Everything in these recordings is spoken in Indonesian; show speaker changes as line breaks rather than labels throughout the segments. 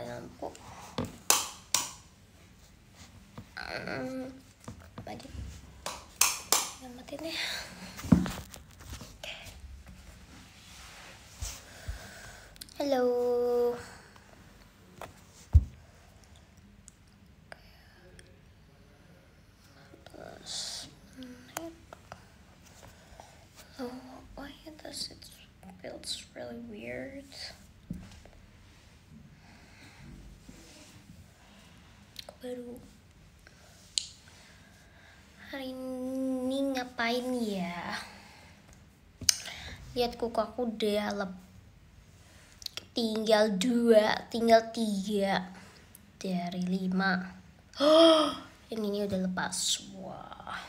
lampu um, yang mati nih hello baru hari ini ngapain ya lihat kuku aku dalam tinggal dua tinggal tiga dari lima oh, ini, ini udah lepas wah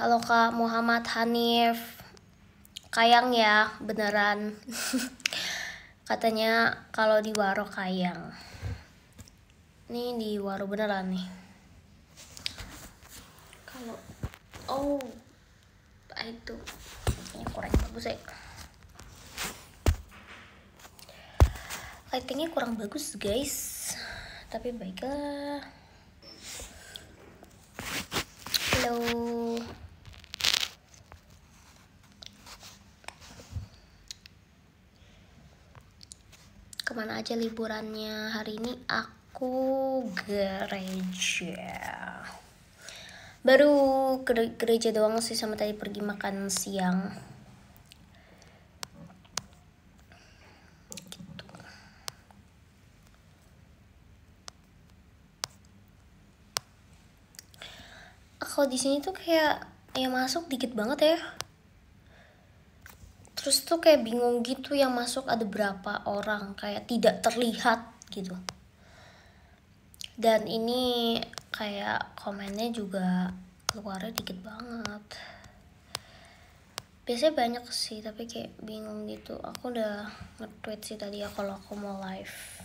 halo kak Muhammad Hanif kayang ya beneran katanya kalau di warok kayang ini di warung beneran nih kalau oh ah, itu ini kurang bagus ya lightingnya kurang bagus guys tapi baiklah halo kemana aja liburannya hari ini aku aku gereja baru gereja doang sih sama tadi pergi makan siang gitu. kalau di sini tuh kayak yang masuk dikit banget ya terus tuh kayak bingung gitu yang masuk ada berapa orang kayak tidak terlihat gitu dan ini kayak komennya juga keluarnya dikit banget biasanya banyak sih tapi kayak bingung gitu aku udah nge-tweet sih tadi ya kalau aku mau live gitu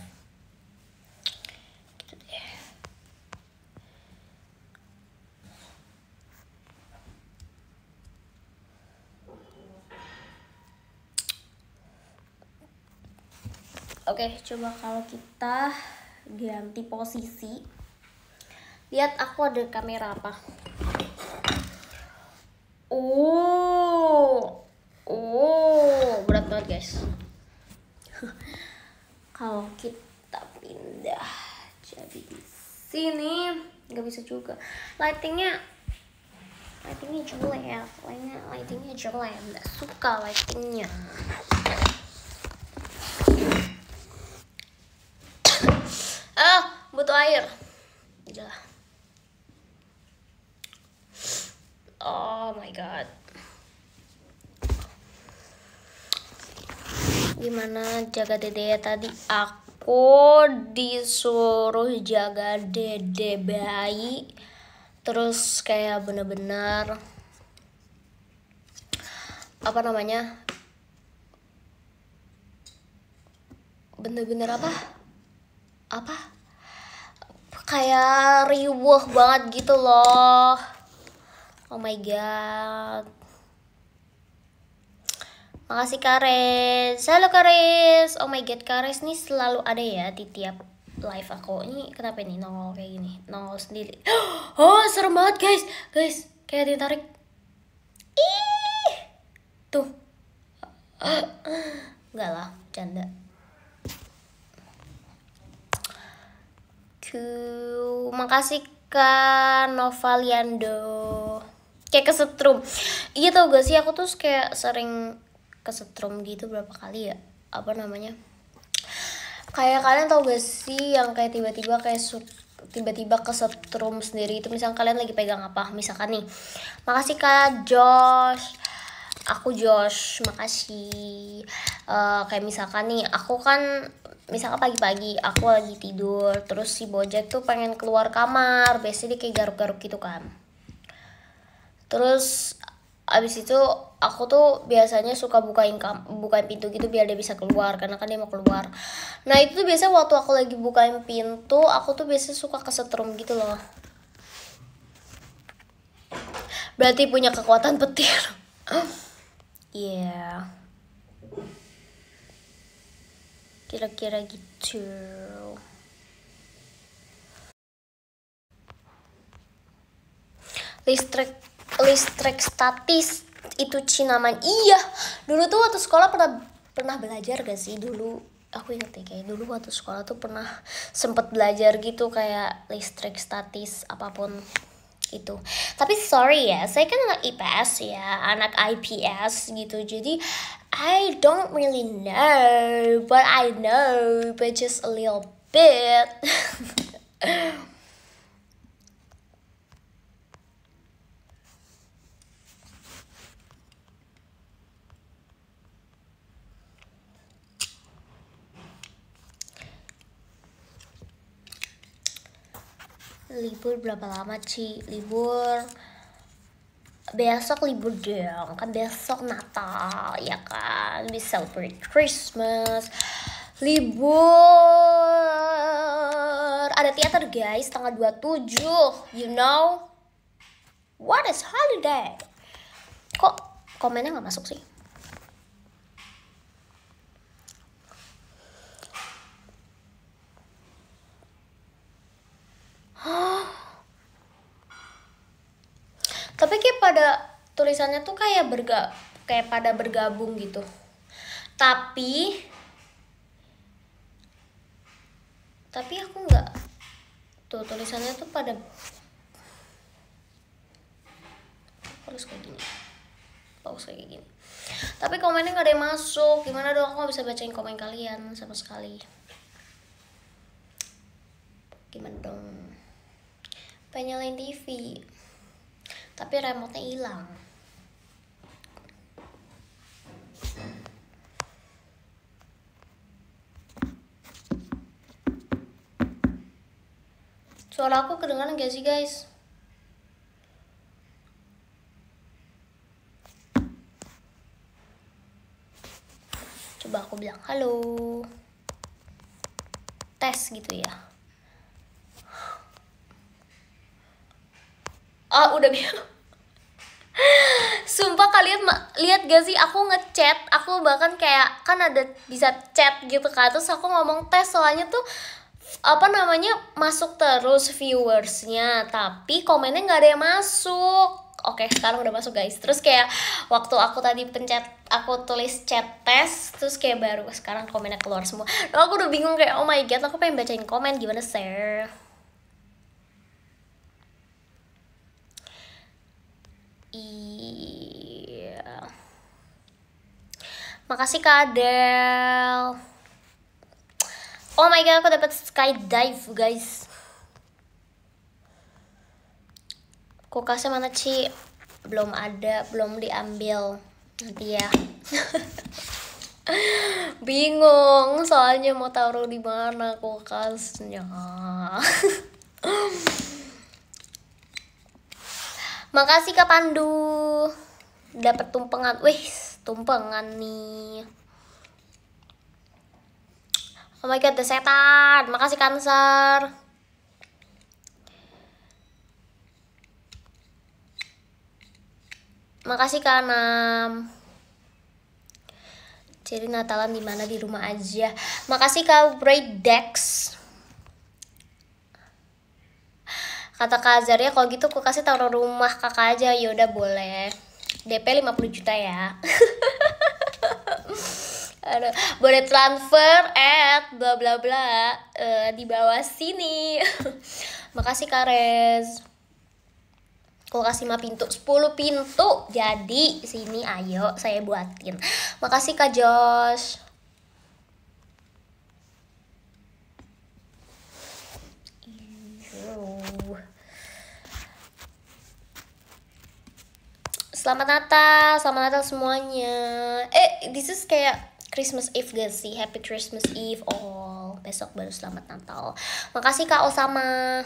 Oke, coba kalau kita ganti posisi lihat aku ada kamera apa oh oh berat banget guys kalau kita pindah jadi di sini nggak bisa juga lightingnya lightingnya jelek ya lightingnya jelek nggak suka lightingnya air udah oh my god gimana jaga dede ya tadi aku disuruh jaga dede bayi terus kayak bener-bener apa namanya bener-bener apa apa kayak riuh banget gitu loh oh my god makasih Kares halo Kares oh my god Kares nih selalu ada ya di tiap live aku ini kenapa ini nongol kayak gini nongol sendiri oh serem banget guys guys kayak ditarik ih tuh enggak lah canda you. Makasih Kak Novaliando. Kayak kesetrum. Iya tau gak sih aku tuh kayak sering kesetrum gitu berapa kali ya? Apa namanya? Kayak kalian tau gak sih yang kayak tiba-tiba kayak suka tiba-tiba kesetrum sendiri itu misal kalian lagi pegang apa misalkan nih makasih kak Josh aku Josh makasih uh, kayak misalkan nih aku kan misalnya pagi-pagi aku lagi tidur terus si bojek tuh pengen keluar kamar biasanya dia kayak garuk-garuk gitu kan terus abis itu aku tuh biasanya suka bukain kam bukain pintu gitu biar dia bisa keluar karena kan dia mau keluar nah itu tuh biasanya waktu aku lagi bukain pintu aku tuh biasanya suka kesetrum gitu loh berarti punya kekuatan petir yeah kira-kira gitu listrik listrik statis itu cinaman iya dulu tuh waktu sekolah pernah pernah belajar gak sih dulu aku inget ya kayak dulu waktu sekolah tuh pernah sempet belajar gitu kayak listrik statis apapun itu tapi sorry ya saya kan anak IPS ya anak IPS gitu jadi I don't really know but I know but just a little bit libur berapa lama Ci? Libur besok libur dong kan besok Natal ya kan we celebrate Christmas libur ada teater guys tanggal 27 you know what is holiday kok komennya nggak masuk sih tapi kayak pada tulisannya tuh kayak berga kayak pada bergabung gitu tapi tapi aku nggak tuh tulisannya tuh pada harus kayak gini harus kayak gini tapi komennya nggak ada yang masuk gimana dong aku gak bisa bacain komen kalian sama sekali gimana dong penyalain TV tapi remote-nya hilang suara aku kedengaran gak sih guys coba aku bilang halo tes gitu ya Oh, udah biar. Sumpah kalian lihat gak sih aku ngechat, aku bahkan kayak kan ada bisa chat gitu kan. Terus aku ngomong tes soalnya tuh apa namanya masuk terus viewersnya tapi komennya nggak ada yang masuk Oke sekarang udah masuk guys Terus kayak waktu aku tadi pencet Aku tulis chat test Terus kayak baru sekarang komennya keluar semua Lalu nah, aku udah bingung kayak oh my god aku pengen bacain komen gimana share Makasih Kak Adel. Oh my god, aku dapat skydive, guys. Kulkasnya mana, Ci? Belum ada, belum diambil. Nanti ya. Bingung soalnya mau taruh di mana kulkasnya. Makasih Kak Pandu. Dapat tumpengan. Wih, tumpengan nih oh my god the setan makasih cancer makasih kanam jadi Natalan di mana di rumah aja makasih kau bright Dex kata Kak Azaria kalau gitu aku kasih taruh rumah kakak aja yaudah boleh DP 50 juta ya Aduh, boleh transfer at bla bla bla uh, di bawah sini makasih Kares aku kasih 5 pintu 10 pintu jadi sini ayo saya buatin makasih Kak Josh Selamat Natal, selamat Natal semuanya. Eh, this is kayak Christmas Eve gak sih? Happy Christmas Eve all. Besok baru selamat Natal. Makasih Kak Osama.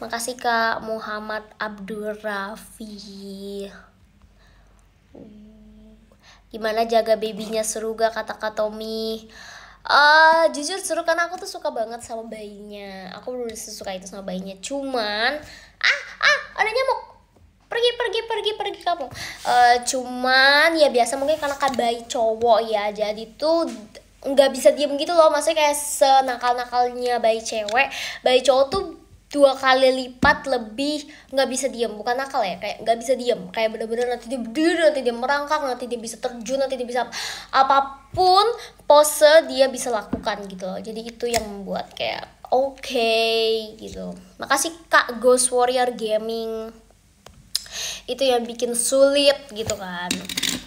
Makasih Kak Muhammad Abdul Rafi. Gimana jaga babynya seru gak kata Kak Tommy? Uh, jujur seru karena aku tuh suka banget sama bayinya aku udah sesuka itu sama bayinya cuman ah ah ada nyamuk pergi pergi pergi pergi kamu uh, eh, cuman ya biasa mungkin karena kan bayi cowok ya jadi tuh nggak bisa diem gitu loh maksudnya kayak senakal nakalnya bayi cewek bayi cowok tuh dua kali lipat lebih nggak bisa diem bukan nakal ya kayak nggak bisa diem kayak bener-bener nanti dia berdiri nanti dia merangkak nanti dia bisa terjun nanti dia bisa apapun pose dia bisa lakukan gitu loh jadi itu yang membuat kayak oke okay, gitu makasih kak Ghost Warrior Gaming itu yang bikin sulit gitu kan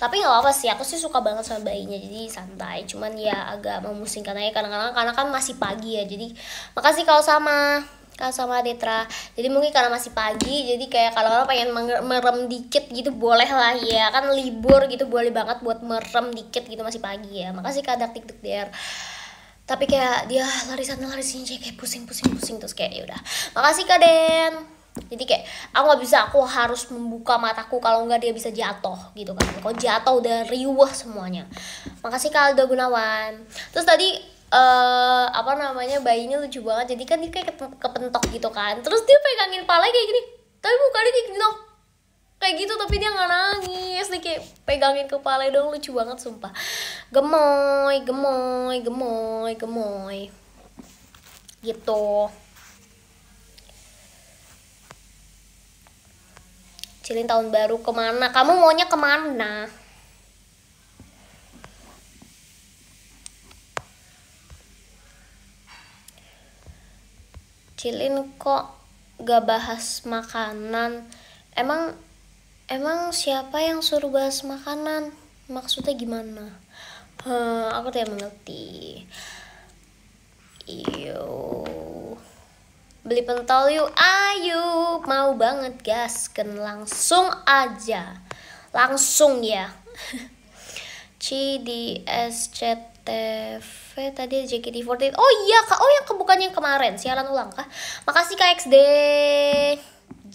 tapi nggak apa sih aku sih suka banget sama bayinya jadi santai cuman ya agak memusingkan aja kadang-kadang karena kan masih pagi ya jadi makasih kalau sama kalau sama Detra jadi mungkin karena masih pagi jadi kayak kalau orang pengen merem dikit gitu boleh lah ya kan libur gitu boleh banget buat merem dikit gitu masih pagi ya makasih kadang tiktok der tapi kayak dia lari sana lari sini kayak pusing pusing pusing terus kayak ya udah makasih kak jadi kayak aku nggak bisa aku harus membuka mataku kalau nggak dia bisa jatuh gitu kan kalau jatuh udah riuh semuanya makasih Kaldo Gunawan terus tadi Uh, apa namanya bayinya lucu banget jadi kan dia kayak kepentok gitu kan terus dia pegangin pala kayak gini tapi mukanya kayak gini kayak gitu tapi dia nggak nangis nih kayak pegangin kepala dong lucu banget sumpah gemoy gemoy gemoy gemoy gitu Cilin tahun baru kemana? Kamu maunya kemana? Cilin kok gak bahas makanan? Emang emang siapa yang suruh bahas makanan? Maksudnya gimana? Hmm, aku tidak mengerti. Iyo. Beli pentol yuk, ayo. Mau banget gas, ken langsung aja. Langsung ya. C d s c t v tadi JKT48. Oh iya, Kak. Oh yang kebukanya kemarin, siaran ulang kak Makasih kak xd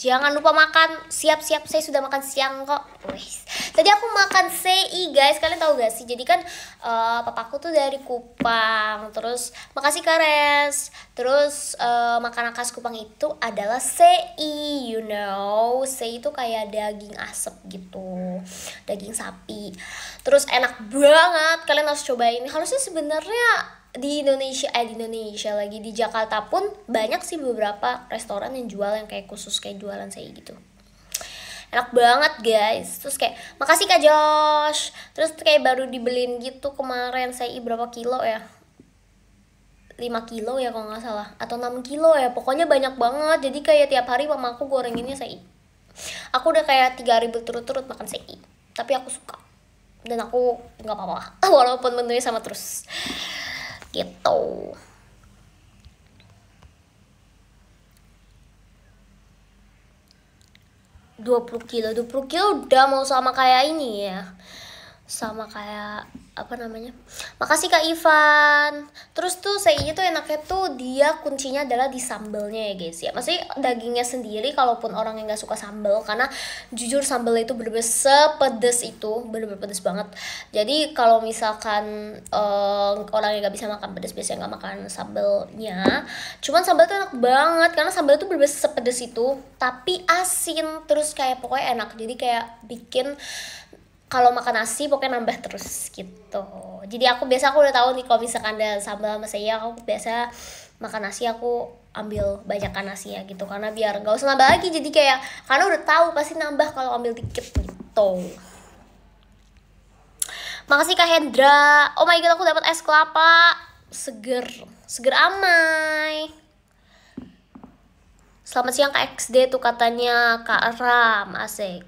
Jangan lupa makan. Siap-siap, saya sudah makan siang kok. Wih. Tadi aku makan CI, guys. Kalian tahu gak sih? Jadi kan uh, papaku tuh dari Kupang. Terus makasih Kares. Terus uh, makanan khas Kupang itu adalah CI, you know. CI itu kayak daging asap gitu. Daging sapi. Terus enak banget. Kalian harus cobain. Harusnya sebenarnya di Indonesia eh di Indonesia lagi di Jakarta pun banyak sih beberapa restoran yang jual yang kayak khusus kayak jualan saya gitu enak banget guys terus kayak makasih kak Josh terus kayak baru dibeliin gitu kemarin saya berapa kilo ya 5 kilo ya kalau nggak salah atau 6 kilo ya pokoknya banyak banget jadi kayak tiap hari mama aku gorenginnya saya aku udah kayak tiga hari berturut-turut makan saya tapi aku suka dan aku nggak apa-apa walaupun menunya sama terus gitu dua puluh kilo dua puluh kilo udah mau sama kayak ini ya sama kayak apa namanya makasih kak Ivan terus tuh sayinya tuh enaknya tuh dia kuncinya adalah di sambelnya ya guys ya masih dagingnya sendiri kalaupun orang yang nggak suka sambel karena jujur sambel itu bener-bener sepedes itu bener-bener pedes banget jadi kalau misalkan uh, orang yang nggak bisa makan pedes biasanya nggak makan sambelnya cuman sambel tuh enak banget karena sambel tuh bener-bener sepedes itu tapi asin terus kayak pokoknya enak jadi kayak bikin kalau makan nasi pokoknya nambah terus gitu jadi aku biasa aku udah tahu nih kalau misalkan ada sambal sama saya aku biasa makan nasi aku ambil banyak nasi ya gitu karena biar gak usah nambah lagi jadi kayak karena udah tahu pasti nambah kalau ambil dikit gitu makasih kak Hendra oh my god aku dapat es kelapa seger seger amai Selamat siang Kak XD tuh katanya Kak Ram, asik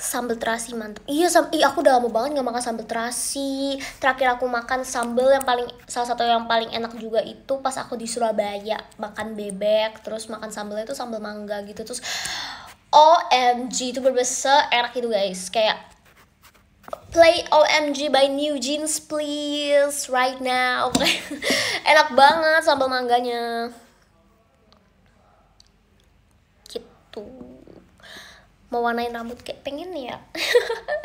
sambal terasi mantep iya sam Ih, aku udah lama banget nggak makan sambal terasi terakhir aku makan sambal yang paling salah satu yang paling enak juga itu pas aku di Surabaya makan bebek terus makan sambalnya itu sambal mangga gitu terus OMG itu berbesar enak itu guys kayak play OMG by New Jeans please right now enak banget sambal mangganya gitu mewarnai rambut kayak pengen ya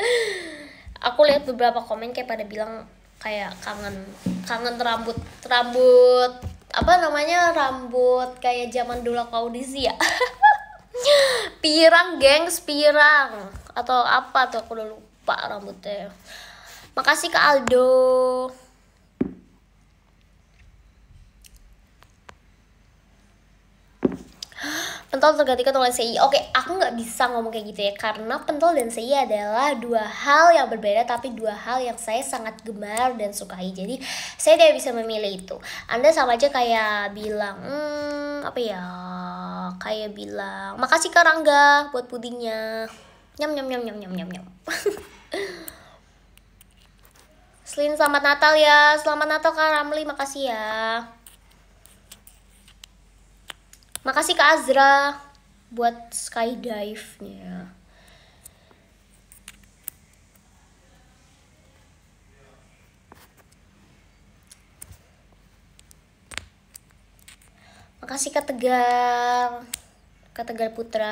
aku lihat beberapa komen kayak pada bilang kayak kangen kangen rambut rambut apa namanya rambut kayak zaman dulu kau audisi ya pirang gengs pirang atau apa tuh aku udah lupa rambutnya makasih ke Aldo pentol tergantikan oleh CI. Oke, aku nggak bisa ngomong kayak gitu ya karena pentol dan CI adalah dua hal yang berbeda tapi dua hal yang saya sangat gemar dan sukai. Jadi saya tidak bisa memilih itu. Anda sama aja kayak bilang, hmm, apa ya? Kayak bilang, makasih Karangga buat pudingnya. Nyam nyam nyam nyam nyam nyam nyam. Selin selamat Natal ya. Selamat Natal Kak Ramli, makasih ya. Makasih Kak Azra buat skydive-nya. Makasih Kak Tegar, Kak Tegar Putra.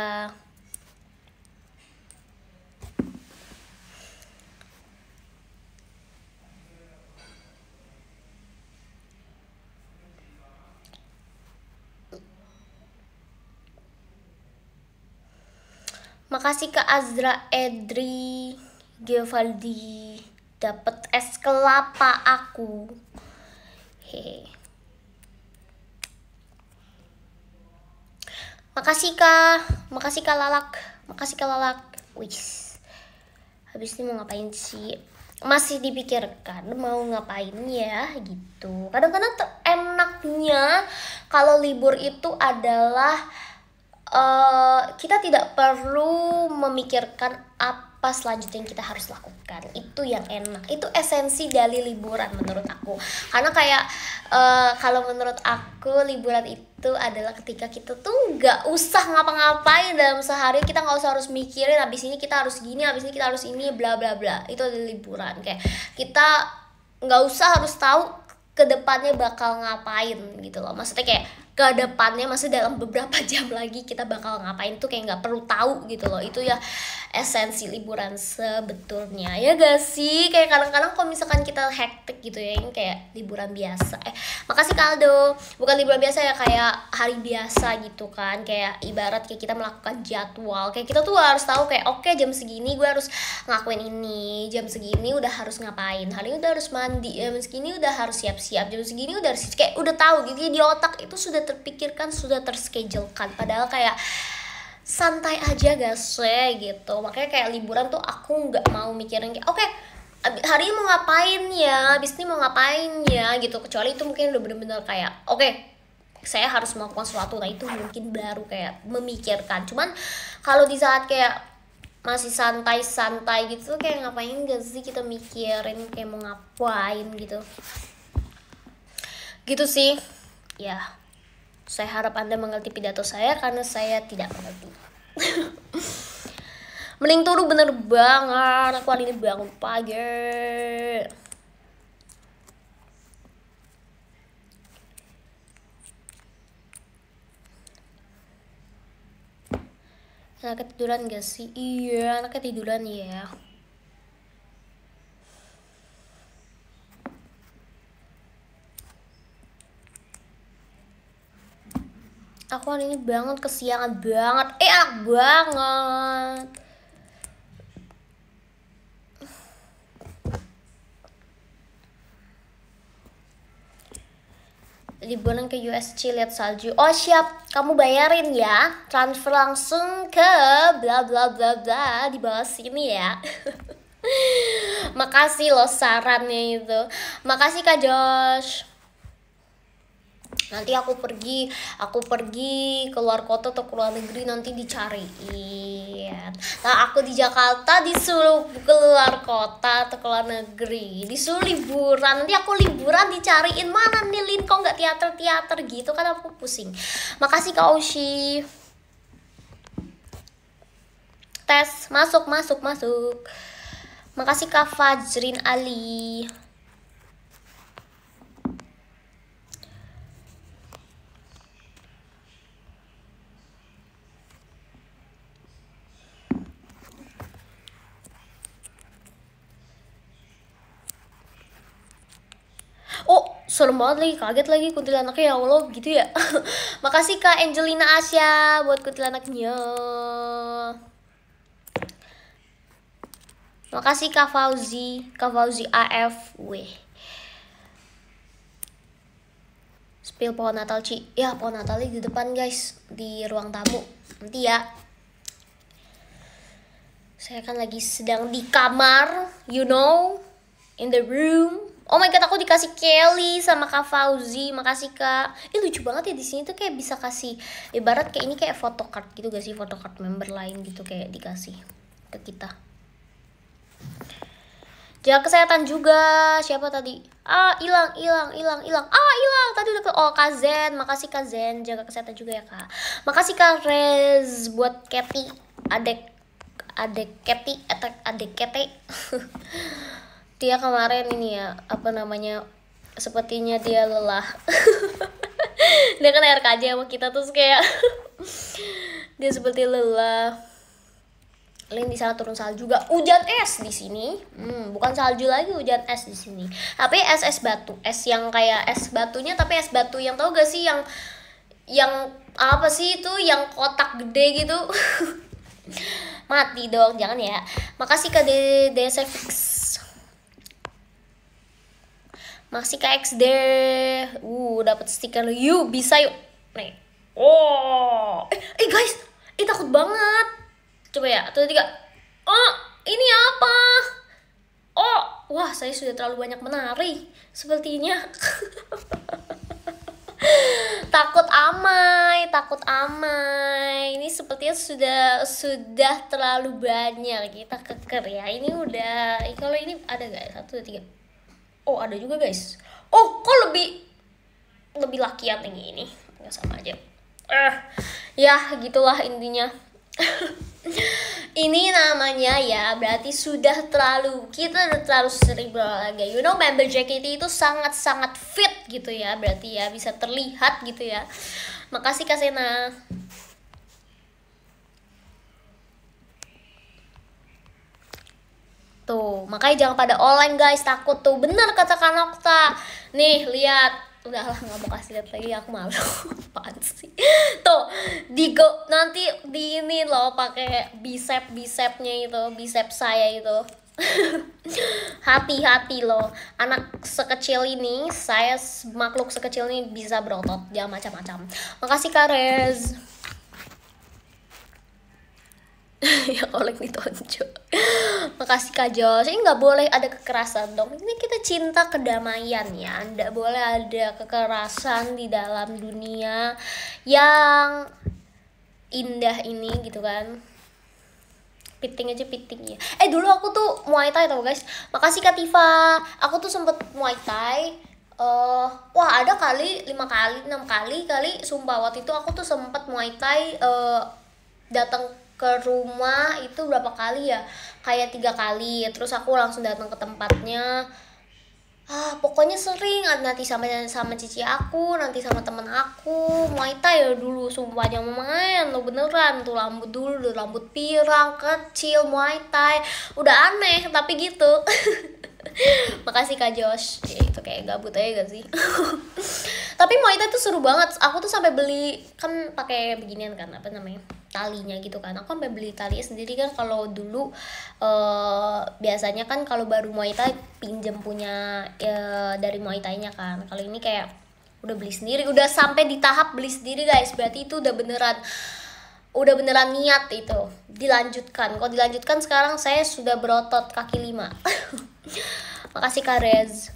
Makasih ke Azra Edri Geovaldi dapat es kelapa aku. Hehe. Makasih Kak, makasih Kak Lalak, makasih Kak Lalak. Wis. Habis ini mau ngapain sih? Masih dipikirkan mau ngapain ya gitu. Kadang-kadang enaknya kalau libur itu adalah Eh, kita tidak perlu memikirkan apa selanjutnya yang kita harus lakukan itu yang enak itu esensi dari liburan menurut aku karena kayak uh, kalau menurut aku liburan itu adalah ketika kita tuh nggak usah ngapa-ngapain dalam sehari kita nggak usah harus mikirin abis ini kita harus gini abis ini kita harus ini bla bla bla itu adalah liburan kayak kita nggak usah harus tahu kedepannya bakal ngapain gitu loh maksudnya kayak ke depannya masih dalam beberapa jam lagi kita bakal ngapain tuh kayak nggak perlu tahu gitu loh itu ya esensi liburan sebetulnya ya gak sih kayak kadang-kadang kalau misalkan kita hektik gitu ya ini kayak liburan biasa eh makasih Kaldo bukan liburan biasa ya kayak hari biasa gitu kan kayak ibarat kayak kita melakukan jadwal kayak kita tuh harus tahu kayak oke okay, jam segini gue harus ngakuin ini jam segini udah harus ngapain hari ini udah harus mandi jam segini udah harus siap-siap jam segini udah harus kayak udah tahu gitu ya, di otak itu sudah sudah terpikirkan sudah terschedulekan padahal kayak santai aja gak sih gitu makanya kayak liburan tuh aku nggak mau mikirin kayak oke okay, hari ini mau ngapain ya abis ini mau ngapain ya gitu kecuali itu mungkin udah bener-bener kayak oke okay, saya harus melakukan sesuatu nah itu mungkin baru kayak memikirkan cuman kalau di saat kayak masih santai-santai gitu kayak ngapain gak sih kita mikirin kayak mau ngapain gitu gitu sih ya yeah. Saya harap Anda mengerti pidato saya karena saya tidak mengerti. Mending turu bener banget. Aku hari ini bangun pagi. Anak ketiduran gak sih? Iya, anak ketiduran ya. aku hari ini banget kesiangan banget eh enak banget liburan ke USC lihat salju. Oh siap, kamu bayarin ya. Transfer langsung ke bla bla bla bla di bawah sini ya. Makasih loh sarannya itu. Makasih Kak Josh nanti aku pergi aku pergi keluar kota atau keluar negeri nanti dicariin nah aku di Jakarta disuruh keluar kota atau keluar negeri disuruh liburan nanti aku liburan dicariin mana nih Lin kok nggak teater teater gitu kan aku pusing makasih kak Oshi tes masuk masuk masuk makasih kak Fajrin Ali serem banget lagi kaget lagi kuntilanaknya ya allah gitu ya makasih kak Angelina Asia buat kuntilanaknya makasih kak Fauzi kak Fauzi AF weh spill pohon natal Ci ya pohon natalnya di depan guys di ruang tamu nanti ya saya kan lagi sedang di kamar you know in the room Oh my god, aku dikasih Kelly sama Kak Fauzi. Makasih Kak. Ini lucu banget ya di sini tuh kayak bisa kasih ibarat kayak ini kayak photocard gitu gak sih photocard member lain gitu kayak dikasih ke kita. Jaga kesehatan juga. Siapa tadi? Ah, hilang, hilang, hilang, hilang. Ah, hilang. Tadi udah ke Oh, Kak Zen. Makasih Kak Zen. Jaga kesehatan juga ya, Kak. Makasih Kak Rez buat Kepi Adek adek Kepi adek adek Kathy. Tia kemarin ini ya apa namanya sepertinya dia lelah dia kan RKJ sama kita terus kayak dia seperti lelah lain di sana turun salju juga hujan es di sini hmm, bukan salju lagi hujan es di sini tapi es es batu es yang kayak es batunya tapi es batu yang tau gak sih yang yang apa sih itu yang kotak gede gitu mati dong jangan ya makasih ke Dede Fix masih ke XD uh dapat stiker yuk bisa yuk nih oh eh, eh guys ini eh, takut banget coba ya satu tiga oh ini apa oh wah saya sudah terlalu banyak menari sepertinya takut amai, takut amai. Ini sepertinya sudah sudah terlalu banyak kita keker ya. Ini udah eh, kalau ini ada gak satu tiga oh ada juga guys oh kok lebih lebih laki yang tinggi ini nggak sama aja eh ya gitulah intinya ini namanya ya berarti sudah terlalu kita udah terlalu sering berolahraga. you know member JKT itu sangat sangat fit gitu ya berarti ya bisa terlihat gitu ya makasih Kasena Tuh, gitu. makanya jangan pada online guys, takut tuh. Bener kata Kanokta. Nih, lihat. Udahlah, nggak mau kasih lihat lagi, aku malu. Apaan sih? Tuh, di go, nanti di ini loh pakai bicep-bicepnya itu, bicep saya itu. Hati-hati loh, anak sekecil ini, saya makhluk sekecil ini bisa berotot, dia macam-macam. Makasih Kak Rez yang oleh ditonjok makasih kak Jos ini nggak boleh ada kekerasan dong ini kita cinta kedamaian ya nggak boleh ada kekerasan di dalam dunia yang indah ini gitu kan piting aja piting ya eh dulu aku tuh muay thai tau guys makasih kak Tifa aku tuh sempet muay thai uh, wah ada kali lima kali enam kali kali sumpah waktu itu aku tuh sempet muay thai uh, eh, datang ke rumah itu berapa kali ya kayak tiga kali terus aku langsung datang ke tempatnya ah pokoknya sering nanti sama sama cici aku nanti sama temen aku maita ya dulu sumpah jangan main lo beneran tuh rambut dulu rambut pirang kecil muay thai udah aneh tapi gitu makasih kak Josh ya, itu kayak gabut aja gak sih tapi muay thai tuh seru banget aku tuh sampai beli kan pakai beginian kan apa namanya talinya gitu kan aku sampai beli tali sendiri kan kalau dulu uh, biasanya kan kalau baru Muay Thai pinjem punya uh, dari Muay Thai-nya kan kalau ini kayak udah beli sendiri udah sampai di tahap beli sendiri guys berarti itu udah beneran udah beneran niat itu dilanjutkan kalau dilanjutkan sekarang saya sudah berotot kaki lima makasih Kak Rez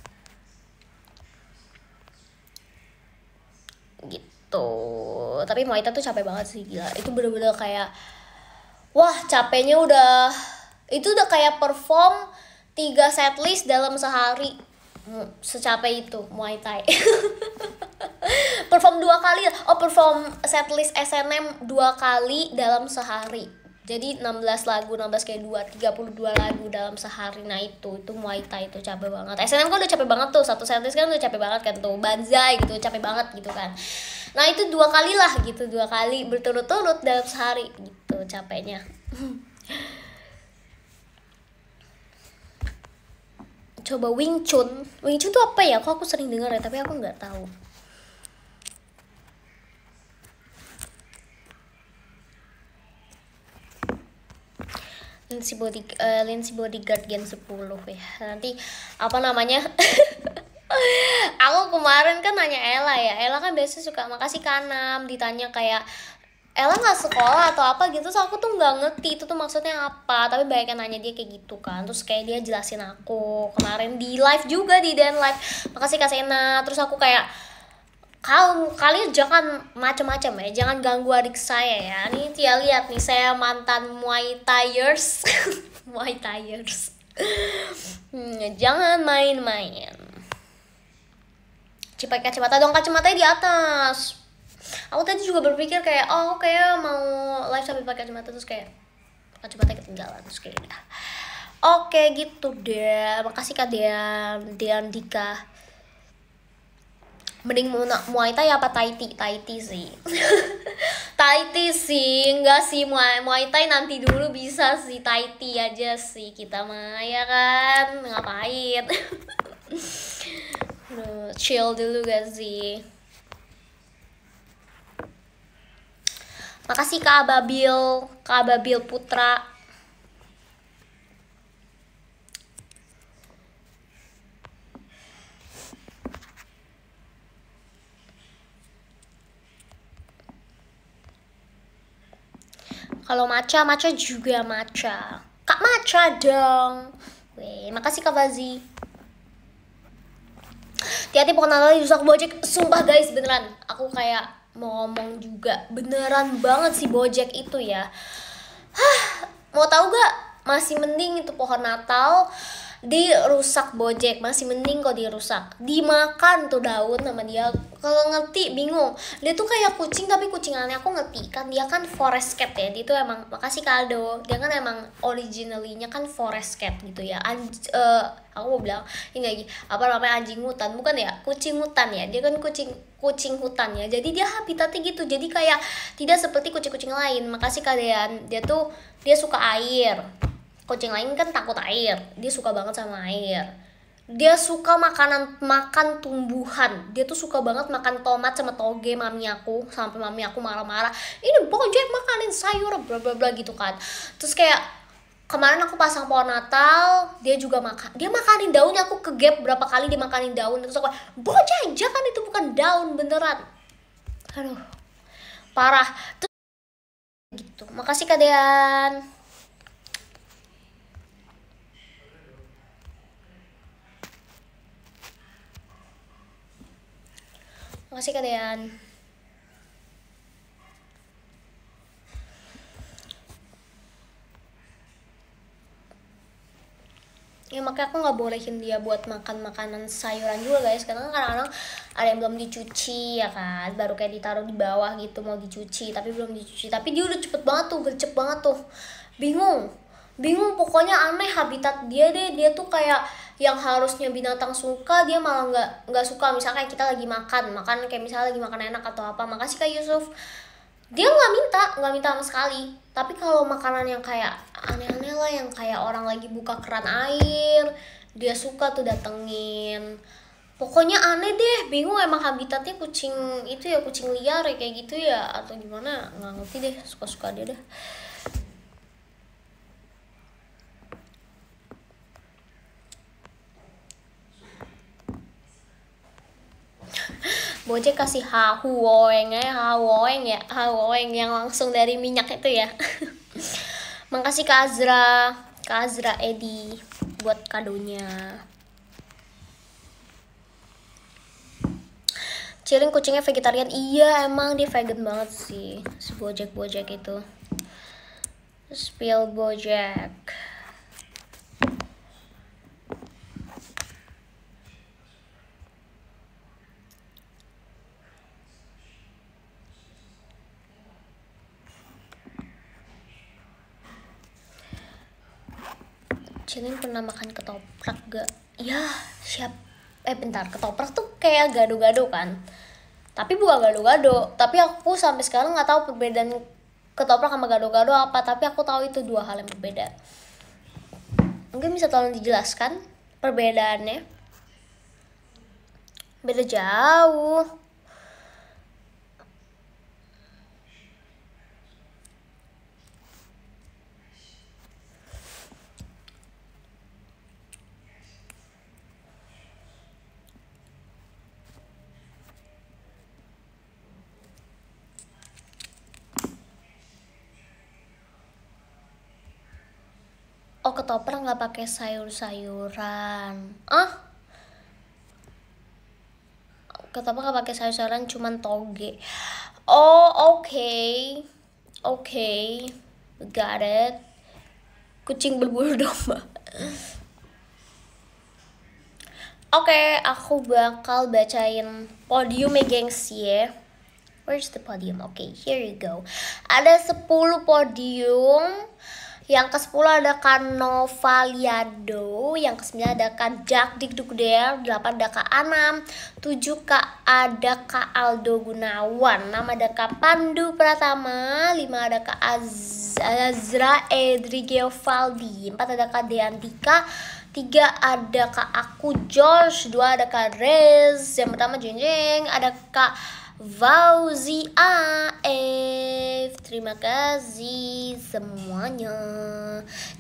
gitu gitu tapi Muay Thai tuh capek banget sih gila itu bener-bener kayak wah capeknya udah itu udah kayak perform tiga set list dalam sehari secapek itu Muay Thai perform dua kali oh perform setlist SNM dua kali dalam sehari jadi 16 lagu 16 kayak puluh dua lagu dalam sehari nah itu itu Muay Thai itu capek banget SNM kan udah capek banget tuh satu setlist kan udah capek banget kan tuh banzai gitu capek banget gitu kan nah itu dua kali lah gitu dua kali berturut-turut dalam sehari gitu capeknya coba Wing Chun Wing Chun tuh apa ya kok aku sering dengar ya tapi aku nggak tahu lensi Body uh, Bodyguard Gen 10 ya. Nanti apa namanya? aku kemarin kan nanya Ella ya Ella kan biasa suka makasih kanam ditanya kayak Ella nggak sekolah atau apa gitu so aku tuh nggak ngerti itu tuh maksudnya apa tapi banyak yang nanya dia kayak gitu kan terus kayak dia jelasin aku kemarin di live juga di dan live makasih kak Sena terus aku kayak kau kalian jangan macam-macam ya jangan ganggu adik saya ya ini dia lihat nih saya mantan muay thaiers muay thaiers hmm, jangan main-main cipai kacamata dong kacamatanya di atas aku tadi juga berpikir kayak oh kayak mau live sambil pakai kacamata terus kayak kacamata ketinggalan terus kayak gitu. oke gitu deh makasih kak Dian Dian Dika mending mu Muay Thai apa Taiti Taiti sih Taiti sih enggak sih Muay Muay Thai nanti dulu bisa sih Taiti aja sih kita mah ya kan ngapain Aduh, hmm, chill dulu gak sih makasih kak Ababil kak Ababil Putra Kalau maca, maca juga maca. Kak maca dong. Weh, makasih Kak Fazi hati-hati susah rusak bojek sumpah guys beneran aku kayak mau ngomong juga beneran banget si bojek itu ya Hah, mau tahu gak masih mending itu pohon Natal dirusak Bojek masih mending kok dirusak dimakan tuh daun sama dia kalau ngerti bingung dia tuh kayak kucing tapi kucing kucingannya aku ngerti kan dia kan forest cat ya dia tuh emang makasih kaldo dia kan emang originalnya kan forest cat gitu ya Anj uh, aku mau bilang ini lagi apa namanya anjing hutan bukan ya kucing hutan ya dia kan kucing kucing hutan ya jadi dia habitatnya gitu jadi kayak tidak seperti kucing-kucing lain makasih kalian dia tuh dia suka air kucing lain kan takut air dia suka banget sama air dia suka makanan makan tumbuhan dia tuh suka banget makan tomat sama toge mami aku sampai mami aku marah-marah ini bojek makanin sayur bla bla bla gitu kan terus kayak kemarin aku pasang pohon Natal dia juga makan dia makanin daunnya aku ke berapa kali dia makanin daun terus aku bojek jangan itu bukan daun beneran aduh parah terus gitu makasih kadean. Makasih Kak ya makanya aku nggak bolehin dia buat makan makanan sayuran juga guys karena kan kadang-kadang ada yang belum dicuci ya kan baru kayak ditaruh di bawah gitu mau dicuci tapi belum dicuci tapi dia udah cepet banget tuh gercep banget tuh bingung bingung pokoknya aneh habitat dia deh dia tuh kayak yang harusnya binatang suka dia malah nggak nggak suka misalnya kita lagi makan makan kayak misalnya lagi makan enak atau apa makasih kak Yusuf dia nggak minta nggak minta sama sekali tapi kalau makanan yang kayak aneh-aneh lah yang kayak orang lagi buka keran air dia suka tuh datengin pokoknya aneh deh bingung emang habitatnya kucing itu ya kucing liar ya kayak gitu ya atau gimana nggak ngerti deh suka-suka dia deh Boje kasih woeng ya, woeng ya, woeng yang langsung dari minyak itu ya. Makasih Kak Azra, Kak Azra Edi buat kadonya. Ciling kucingnya vegetarian, iya emang dia vegan banget sih, si Bojek Bojek itu. Spill Bojek. Cilin pernah makan ketoprak gak? Ya, siap. Eh bentar, ketoprak tuh kayak gado-gado kan? Tapi bukan gado-gado. Tapi aku sampai sekarang gak tahu perbedaan ketoprak sama gado-gado apa. Tapi aku tahu itu dua hal yang berbeda. Mungkin bisa tolong dijelaskan perbedaannya? Beda jauh. ketoprak nggak pakai sayur-sayuran ah ketoprak nggak pakai sayur-sayuran cuman toge oh oke okay. oke okay. got it kucing berbulu domba Oke, okay, aku bakal bacain podium ya gengs ya. Where's the podium? Oke, okay, here you go. Ada 10 podium yang ke-10 ada Canovaliado, yang ke-9 ada Jack Kajak Dikdukder, 8 ada Kak Anam, 7 Kak ada Kak Aldo Gunawan, 6 ada Kak Pandu Pratama, 5 ada Kak Az Azra Edri Geovaldi, 4 ada Kak Deantika, 3 ada Kak Aku Josh, 2 ada Kak Rez, yang pertama jeng, -jeng ada Kak A F terima kasih semuanya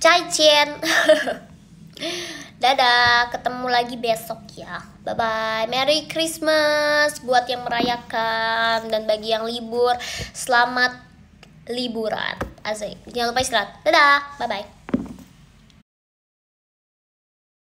Chai Chen Dadah, ketemu lagi besok ya. Bye bye. Merry Christmas buat yang merayakan dan bagi yang libur, selamat liburan. Asik. Jangan lupa istirahat. Dadah. Bye bye.